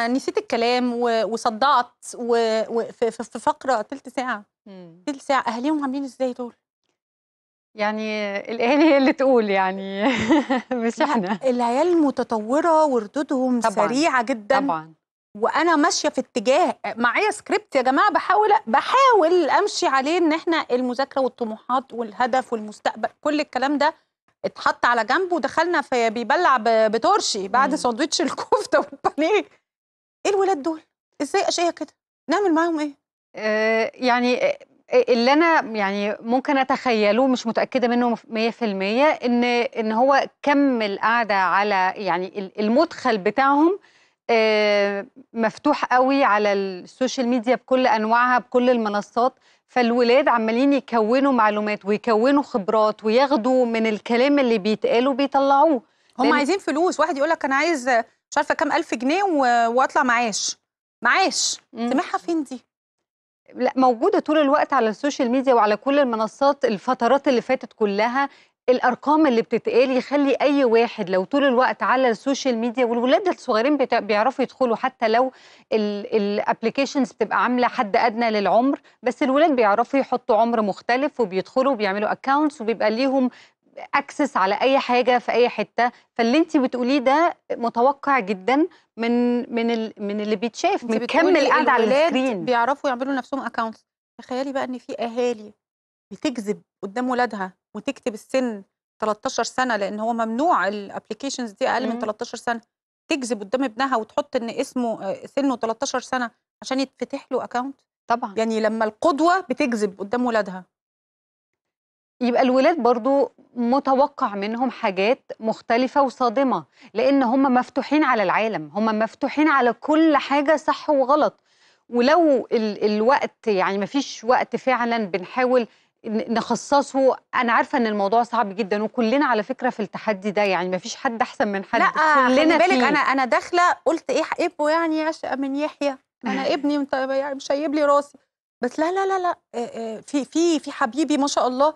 نسيت الكلام وصدعت وفي فقره ثلث ساعه ثلث ساعه اهاليهم عاملين ازاي دول يعني الاهالي هي اللي تقول يعني مش احنا العيال متطوره وردودهم طبعًا. سريعه جدا طبعا وانا ماشيه في اتجاه معايا سكريبت يا جماعه بحاول بحاول امشي عليه ان احنا المذاكره والطموحات والهدف والمستقبل كل الكلام ده اتحط على جنب ودخلنا في بيبلع بتورشي بعد ساندوتش الكفته والبانيه ايه الولاد دول ازاي اشقيها كده نعمل معاهم ايه آه يعني آه، آه، اللي انا يعني ممكن اتخيله مش متاكده منه 100% ان ان هو كم القعده على يعني المدخل بتاعهم آه، مفتوح قوي على السوشيال ميديا بكل انواعها بكل المنصات فالولاد عمالين يكونوا معلومات ويكونوا خبرات وياخدوا من الكلام اللي بيتقال وبيطلعوه هم عايزين فلوس واحد يقول لك انا عايز مش عارفه كام الف جنيه واطلع معاش معاش سمعها فين دي لا موجوده طول الوقت على السوشيال ميديا وعلى كل المنصات الفترات اللي فاتت كلها الارقام اللي بتتقال يخلي اي واحد لو طول الوقت على السوشيال ميديا والولاد الصغيرين بيعرفوا يدخلوا حتى لو الابلكيشنز بتبقى عامله حد ادنى للعمر بس الولاد بيعرفوا يحطوا عمر مختلف وبيدخلوا وبيعملوا اكونتس وبيبقى ليهم اكسس على اي حاجه في اي حته فاللي انت بتقوليه ده متوقع جدا من من ال... من اللي بيتشاف من كم القعده على السكرين بيعرفوا يعملوا نفسهم اكونت تخيلي بقى ان في اهالي بتكذب قدام ولادها وتكتب السن 13 سنه لان هو ممنوع الابلكيشنز دي اقل من 13 سنه تكذب قدام ابنها وتحط ان اسمه آه، سنه 13 سنه عشان يتفتح له اكونت طبعا يعني لما القدوه بتكذب قدام ولادها يبقى الولاد برضو متوقع منهم حاجات مختلفة وصادمة لأن هم مفتوحين على العالم هم مفتوحين على كل حاجة صح وغلط ولو ال الوقت يعني مفيش وقت فعلا بنحاول نخصصه انا عارفه ان الموضوع صعب جدا وكلنا على فكره في التحدي ده يعني مفيش حد احسن من حد لا كلنا بالك انا انا داخله قلت ايه ابو يعني عشق من يحيى انا ابني طيب، يعني مشيب لي راسي بس لا لا لا لا في في في حبيبي ما شاء الله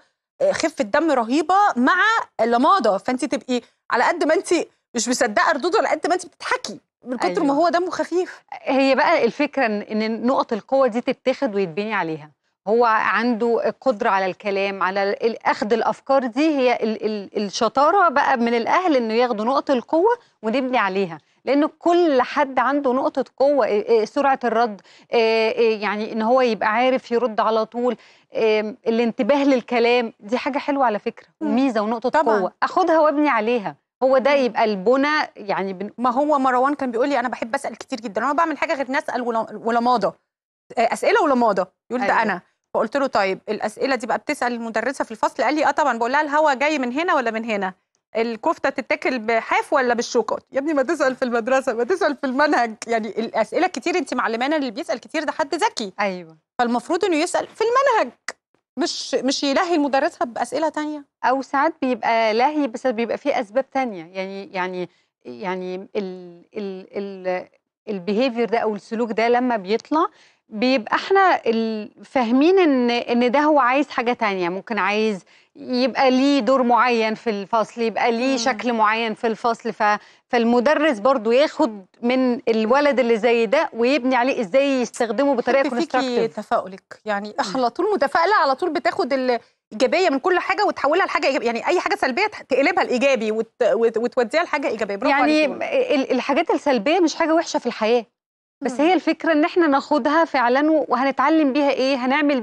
خفه دم رهيبه مع اللماضه فانت تبقي على قد ما انت مش مصدقه ردوده على قد ما انت بتضحكي من كتر أيوة. ما هو دمه خفيف هي بقى الفكره ان نقط القوه دي تتاخد ويتبني عليها هو عنده القدرة على الكلام على أخذ الأفكار دي هي الشطارة بقى من الأهل إنه ياخدوا نقط القوة ونبني عليها لان كل حد عنده نقطه قوه إيه، إيه، سرعه الرد إيه، يعني ان هو يبقى عارف يرد على طول الانتباه للكلام دي حاجه حلوه على فكره ميزه ونقطه طبعًا. قوه اخدها وابني عليها هو ده يبقى البنى يعني بن... ما هو مروان كان بيقول لي انا بحب اسال كتير جدا انا بعمل حاجه غير اني اسال ولماضه آه، اسئله ولماضه يقول أيوة. ده انا فقلت له طيب الاسئله دي بقى بتسال المدرسه في الفصل قال لي اه طبعا بقول لها الهوا جاي من هنا ولا من هنا الكفته تتاكل بحاف ولا بالشوكات يا ابني ما تسال في المدرسه ما تسال في المنهج يعني الاسئله كتير انت معلمانا اللي بيسال كتير ده حد ذكي ايوه فالمفروض انه يسال في المنهج مش مش يلهي المدرسه باسئله تانية او ساعات بيبقى لهي بس بيبقى فيه اسباب تانية يعني يعني يعني ال ال ال البيهيفير ده او السلوك ده لما بيطلع بيبقى احنا فاهمين ان ان ده هو عايز حاجه تانية ممكن عايز يبقى ليه دور معين في الفصل يبقى ليه مم. شكل معين في الفصل ف... فالمدرس برضو ياخد من الولد اللي زي ده ويبني عليه ازاي يستخدمه بطريقه كونستراكتيف تفاؤلك يعني على طول متفائله على طول بتاخد الايجابيه من كل حاجه وتحولها لحاجه إيجابية. يعني اي حاجه سلبيه تقلبها لايجابي وت... وت... وتوديها لحاجه ايجابيه يعني ال... الحاجات السلبيه مش حاجه وحشه في الحياه بس مم. هي الفكره ان احنا ناخدها فعلا وهنتعلم بيها ايه هنعمل